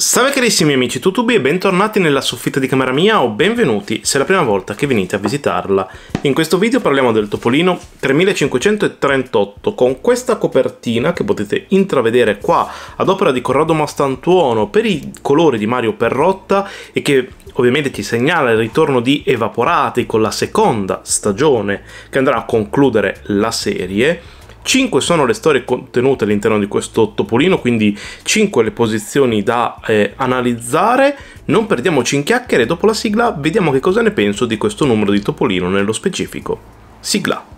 Salve carissimi amici tutubi e bentornati nella soffitta di camera mia o benvenuti se è la prima volta che venite a visitarla. In questo video parliamo del Topolino 3538 con questa copertina che potete intravedere qua ad opera di Corrado Mastantuono per i colori di Mario Perrotta e che ovviamente ci segnala il ritorno di Evaporati con la seconda stagione che andrà a concludere la serie 5 sono le storie contenute all'interno di questo topolino, quindi 5 le posizioni da eh, analizzare. Non perdiamoci in chiacchiere, dopo la sigla vediamo che cosa ne penso di questo numero di topolino nello specifico. Sigla.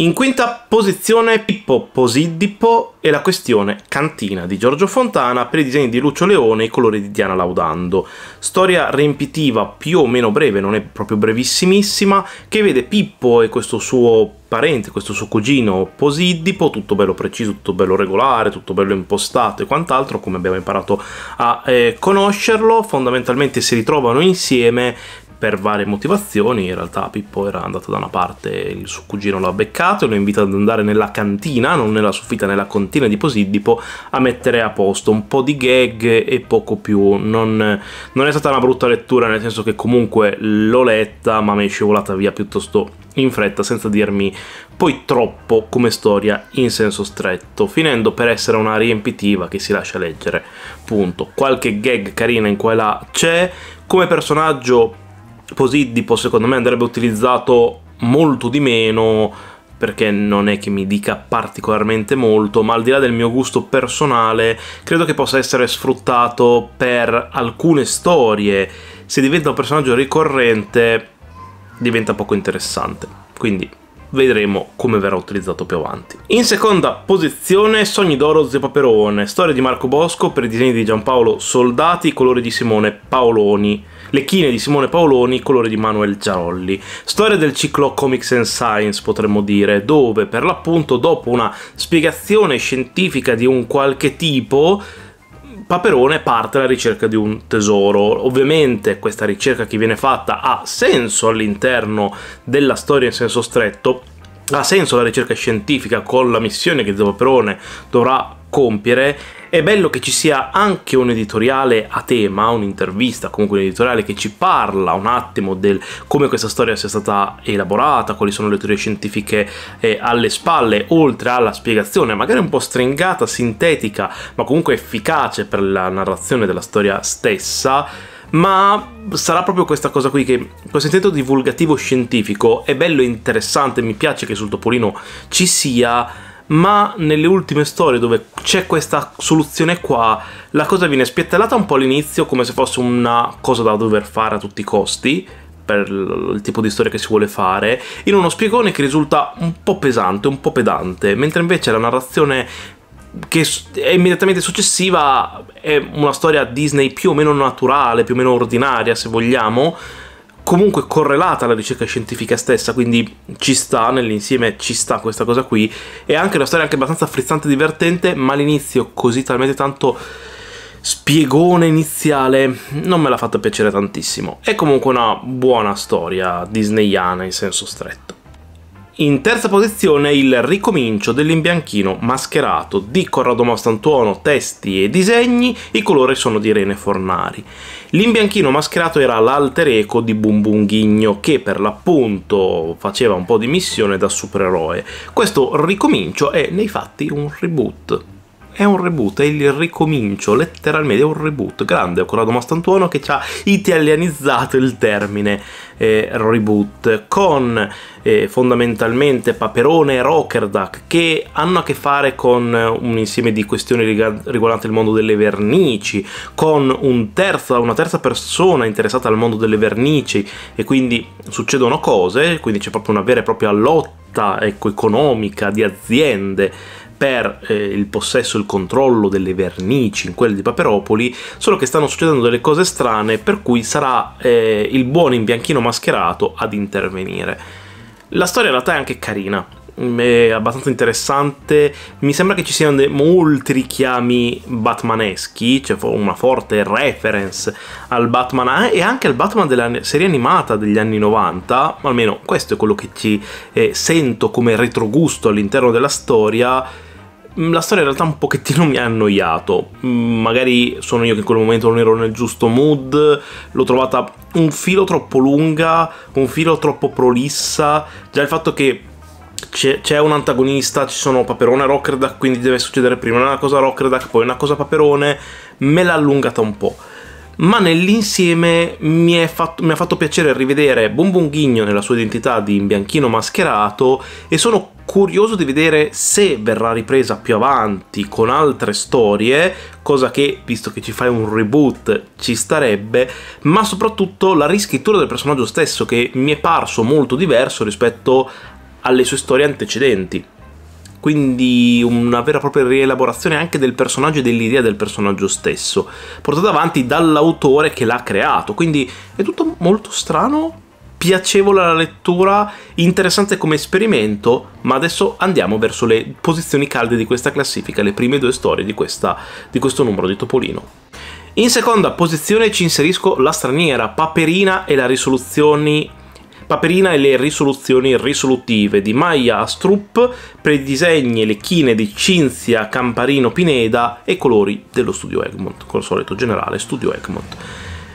In quinta posizione Pippo Posiddipo e la questione Cantina di Giorgio Fontana per i disegni di Lucio Leone e i colori di Diana Laudando. Storia riempitiva più o meno breve, non è proprio brevissimissima, che vede Pippo e questo suo parente, questo suo cugino Posiddipo, tutto bello preciso, tutto bello regolare, tutto bello impostato e quant'altro, come abbiamo imparato a eh, conoscerlo, fondamentalmente si ritrovano insieme per varie motivazioni. In realtà Pippo era andato da una parte, il suo cugino l'ha beccato e lo invita ad andare nella cantina, non nella soffitta, nella cantina di Posidipo, a mettere a posto un po' di gag e poco più. Non, non è stata una brutta lettura, nel senso che comunque l'ho letta, ma mi è scivolata via piuttosto in fretta, senza dirmi poi troppo come storia in senso stretto, finendo per essere una riempitiva che si lascia leggere. Punto. Qualche gag carina in qua e là c'è, come personaggio Positipo secondo me andrebbe utilizzato molto di meno perché non è che mi dica particolarmente molto, ma al di là del mio gusto personale, credo che possa essere sfruttato per alcune storie. Se diventa un personaggio ricorrente, diventa poco interessante. Quindi vedremo come verrà utilizzato più avanti. In seconda posizione Sogni d'oro Zio Paperone, storia di Marco Bosco per i disegni di Giampaolo Soldati, i colori di Simone Paoloni. Le chine di Simone Paoloni, colore di Manuel Giarolli. Storia del ciclo Comics and Science, potremmo dire, dove per l'appunto dopo una spiegazione scientifica di un qualche tipo Paperone parte alla ricerca di un tesoro. Ovviamente questa ricerca che viene fatta ha senso all'interno della storia in senso stretto, ha senso la ricerca scientifica con la missione che Zio Paperone dovrà compiere è bello che ci sia anche un editoriale a tema, un'intervista, comunque un editoriale che ci parla un attimo del come questa storia sia stata elaborata, quali sono le teorie scientifiche eh, alle spalle, oltre alla spiegazione magari un po' stringata, sintetica, ma comunque efficace per la narrazione della storia stessa ma sarà proprio questa cosa qui che questo intento divulgativo scientifico è bello e interessante, mi piace che sul Topolino ci sia ma nelle ultime storie dove c'è questa soluzione qua, la cosa viene spiattellata un po' all'inizio come se fosse una cosa da dover fare a tutti i costi, per il tipo di storia che si vuole fare, in uno spiegone che risulta un po' pesante, un po' pedante, mentre invece la narrazione che è immediatamente successiva è una storia Disney più o meno naturale, più o meno ordinaria se vogliamo, comunque correlata alla ricerca scientifica stessa, quindi ci sta nell'insieme, ci sta questa cosa qui. E anche una storia anche abbastanza frizzante e divertente, ma l'inizio così talmente tanto spiegone iniziale non me l'ha fatto piacere tantissimo. È comunque una buona storia disneyana in senso stretto. In terza posizione il ricomincio dell'imbianchino mascherato di Corrado Mastantuono, testi e disegni, i colori sono di Rene Fornari. L'imbianchino mascherato era l'alter eco di Bumbunghigno che per l'appunto faceva un po' di missione da supereroe. Questo ricomincio è nei fatti un reboot è un reboot, è il ricomincio, letteralmente è un reboot grande, Corrado Mastantuono che ci ha italianizzato il termine eh, reboot con eh, fondamentalmente Paperone e Rockerduck che hanno a che fare con un insieme di questioni riguardanti il mondo delle vernici, con un terzo, una terza persona interessata al mondo delle vernici e quindi succedono cose, quindi c'è proprio una vera e propria lotta ecco, economica di aziende per eh, il possesso e il controllo delle vernici in quelle di Paperopoli, solo che stanno succedendo delle cose strane per cui sarà eh, il buon imbianchino mascherato ad intervenire. La storia in realtà è anche carina, mm, è abbastanza interessante. Mi sembra che ci siano molti richiami batmaneschi, c'è cioè una forte reference al Batman e anche al Batman della serie animata degli anni 90, almeno questo è quello che ci eh, sento come retrogusto all'interno della storia Mm, la storia in realtà un pochettino mi ha annoiato. Mm, magari sono io che in quel momento non ero nel giusto mood, l'ho trovata un filo troppo lunga, un filo troppo prolissa. Già il fatto che c'è, un antagonista, ci sono Paperone e Rockreduck, quindi deve succedere prima una cosa Rockreduck, poi una cosa Paperone, me l'ha allungata un po' ma nell'insieme mi, fatto, mi ha fatto piacere rivedere Bombonghigno nella sua identità di bianchino mascherato e sono curioso di vedere se verrà ripresa più avanti con altre storie, cosa che visto che ci fai un reboot ci starebbe, ma soprattutto la riscrittura del personaggio stesso che mi è parso molto diverso rispetto alle sue storie antecedenti quindi una vera e propria rielaborazione anche del personaggio e dell'idea del personaggio stesso, portata avanti dall'autore che l'ha creato, quindi è tutto molto strano, piacevole alla lettura, interessante come esperimento, ma adesso andiamo verso le posizioni calde di questa classifica, le prime due storie di, questa, di questo numero di Topolino. In seconda posizione ci inserisco La straniera, Paperina e la risoluzione Paperina e le risoluzioni risolutive di Maya Astrup, predisegni e le chine di Cinzia Camparino Pineda e colori dello studio Egmont, col solito generale studio Egmont.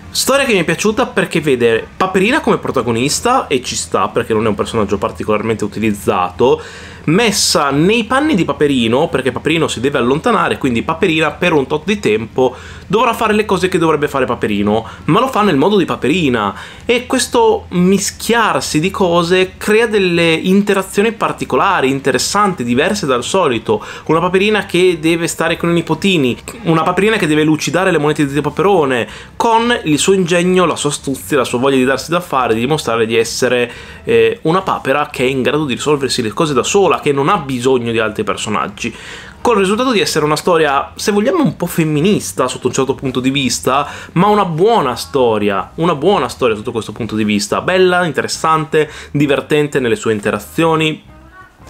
Storia che mi è piaciuta perché vede Paperina come protagonista e ci sta perché non è un personaggio particolarmente utilizzato messa nei panni di Paperino, perché Paperino si deve allontanare, quindi Paperina per un tot di tempo dovrà fare le cose che dovrebbe fare Paperino, ma lo fa nel modo di Paperina e questo mischiarsi di cose crea delle interazioni particolari, interessanti, diverse dal solito. Una Paperina che deve stare con i nipotini, una Paperina che deve lucidare le monete di Paperone, con il suo ingegno, la sua astuzia, la sua voglia di darsi da fare, di dimostrare di essere eh, una papera che è in grado di risolversi le cose da sola sola che non ha bisogno di altri personaggi col risultato di essere una storia, se vogliamo, un po' femminista sotto un certo punto di vista, ma una buona storia, una buona storia sotto questo punto di vista, bella, interessante, divertente nelle sue interazioni,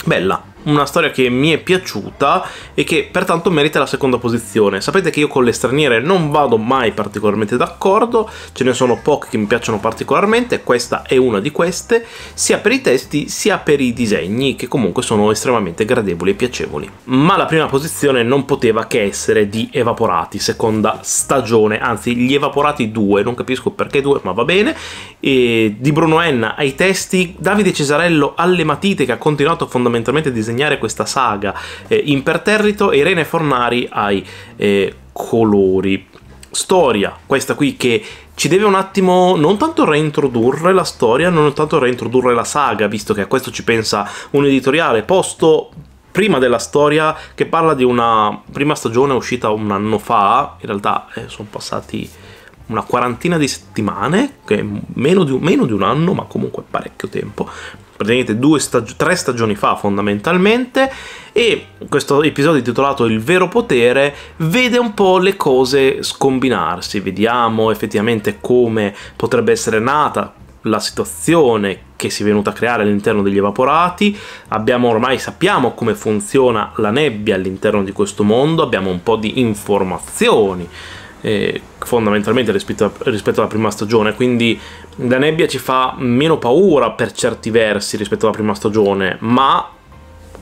bella una storia che mi è piaciuta e che pertanto merita la seconda posizione. Sapete che io con le straniere non vado mai particolarmente d'accordo, ce ne sono poche che mi piacciono particolarmente, questa è una di queste, sia per i testi sia per i disegni che comunque sono estremamente gradevoli e piacevoli. Ma la prima posizione non poteva che essere di Evaporati, seconda stagione, anzi gli Evaporati 2, non capisco perché 2 ma va bene, e di Bruno Enna ai testi, Davide Cesarello alle matite che ha continuato fondamentalmente a disegnare consegnare questa saga eh, imperterrito e Irene Fornari ai eh, colori. Storia, questa qui che ci deve un attimo non tanto reintrodurre la storia, non tanto reintrodurre la saga, visto che a questo ci pensa un editoriale posto prima della storia che parla di una prima stagione uscita un anno fa, in realtà eh, sono passati una quarantina di settimane, che meno di, meno di un anno, ma comunque parecchio tempo, praticamente stag- tre stagioni fa fondamentalmente e questo episodio intitolato Il vero potere vede un po' le cose scombinarsi, vediamo effettivamente come potrebbe essere nata la situazione che si è venuta a creare all'interno degli evaporati, abbiamo ormai sappiamo come funziona la nebbia all'interno di questo mondo, abbiamo un po' di informazioni eh, fondamentalmente rispetto, a, rispetto, alla prima stagione, quindi la nebbia ci fa meno paura per certi versi rispetto alla prima stagione, ma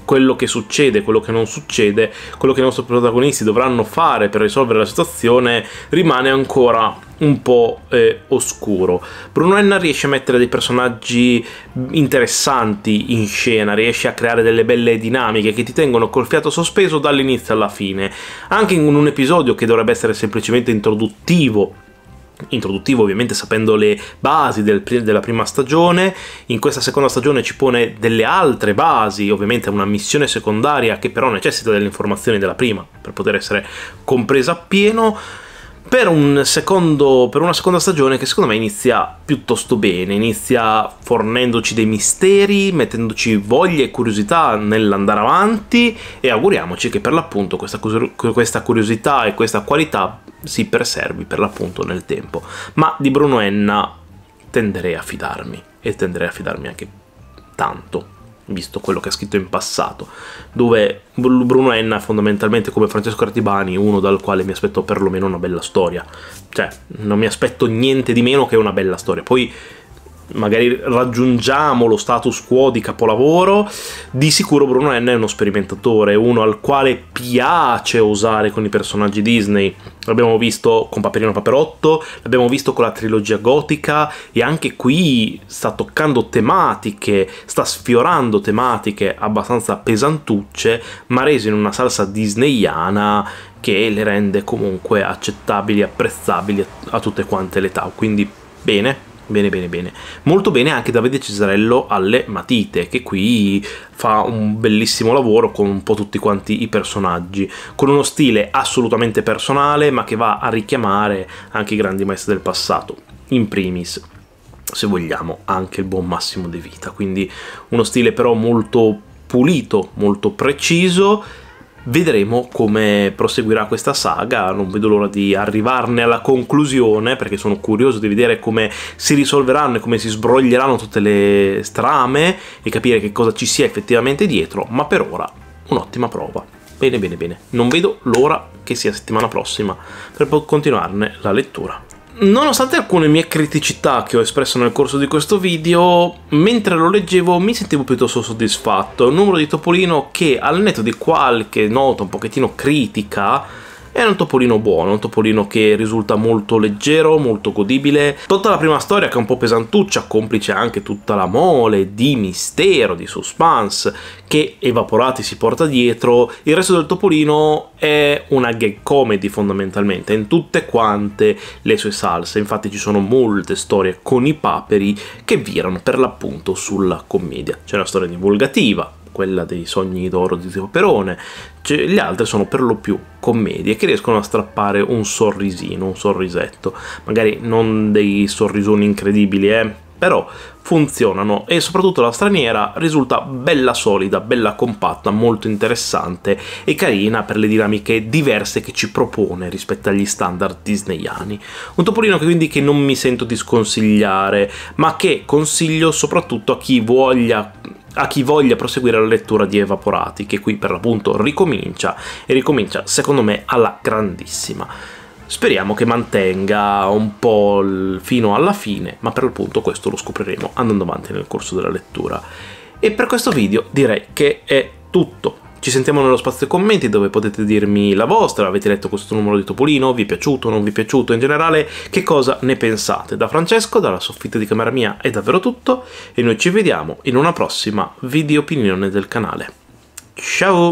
quello che succede, quello che non succede, quello che i nostri protagonisti dovranno fare per risolvere la situazione rimane ancora un po' eh, oscuro. Bruno Enna riesce a mettere dei personaggi interessanti in scena, riesce a creare delle belle dinamiche che ti tengono col fiato sospeso dall'inizio alla fine. Anche in un episodio che dovrebbe essere semplicemente introduttivo introduttivo ovviamente sapendo le basi del, della prima stagione, in questa seconda stagione ci pone delle altre basi, ovviamente una missione secondaria che però necessita delle informazioni della prima per poter essere compresa appieno per, un secondo, per una seconda stagione che secondo me inizia piuttosto bene, inizia fornendoci dei misteri, mettendoci voglia e curiosità nell'andare avanti e auguriamoci che per l'appunto questa, questa curiosità e questa qualità si preservi per l'appunto nel tempo. Ma di Bruno Enna tenderei a fidarmi e tenderei a fidarmi anche tanto visto quello che ha scritto in passato, dove Bruno Enna fondamentalmente come Francesco Artibani, uno dal quale mi aspetto perlomeno una bella storia, cioè non mi aspetto niente di meno che una bella storia. Poi magari raggiungiamo lo status quo di capolavoro, di sicuro Bruno N è uno sperimentatore, uno al quale piace usare con i personaggi Disney. L'abbiamo visto con Paperino Paperotto, l'abbiamo visto con la trilogia gotica e anche qui sta toccando tematiche, sta sfiorando tematiche abbastanza pesantucce, ma rese in una salsa disneyana che le rende comunque accettabili, apprezzabili a tutte quante le età. Quindi bene, Bene, bene, bene. Molto bene anche Davide Cesarello alle matite, che qui fa un bellissimo lavoro con un po' tutti quanti i personaggi, con uno stile assolutamente personale, ma che va a richiamare anche i grandi maestri del passato, in primis se vogliamo anche il buon Massimo De Vita, quindi uno stile però molto pulito, molto preciso Vedremo come proseguirà questa saga, non vedo l'ora di arrivarne alla conclusione perché sono curioso di vedere come si risolveranno e come si sbroglieranno tutte le strame e capire che cosa ci sia effettivamente dietro, ma per ora un'ottima prova. Bene, bene, bene. Non vedo l'ora che sia settimana prossima per continuarne la lettura. Nonostante alcune mie criticità che ho espresso nel corso di questo video, mentre lo leggevo mi sentivo piuttosto soddisfatto. È Un numero di Topolino che, al netto di qualche nota un pochettino critica, è un topolino buono, un topolino che risulta molto leggero, molto godibile. Tutta la prima storia che è un po' pesantuccia, complice anche tutta la mole di mistero, di suspense che Evaporati si porta dietro, il resto del topolino è una gag comedy fondamentalmente, in tutte quante le sue salse. Infatti ci sono molte storie con i paperi che virano per l'appunto sulla commedia. C'è una storia divulgativa, quella dei Sogni d'oro di Zio Perone, cioè, le altre sono per lo più commedie che riescono a strappare un sorrisino, un sorrisetto, magari non dei sorrisoni incredibili, eh? però funzionano e soprattutto la straniera risulta bella solida, bella compatta, molto interessante e carina per le dinamiche diverse che ci propone rispetto agli standard disneyani. Un topolino che quindi che non mi sento di sconsigliare, ma che consiglio soprattutto a chi voglia a chi voglia proseguire la lettura di Evaporati, che qui per l'appunto ricomincia e ricomincia secondo me alla grandissima. Speriamo che mantenga un po' il, fino alla fine, ma per il punto questo lo scopriremo andando avanti nel corso della lettura. E per questo video direi che è tutto. Ci sentiamo nello spazio dei commenti dove potete dirmi la vostra, avete letto questo numero di Topolino, vi è piaciuto, non vi è piaciuto, in generale che cosa ne pensate. Da Francesco, dalla soffitta di camera mia è davvero tutto e noi ci vediamo in una prossima video opinione del canale. Ciao!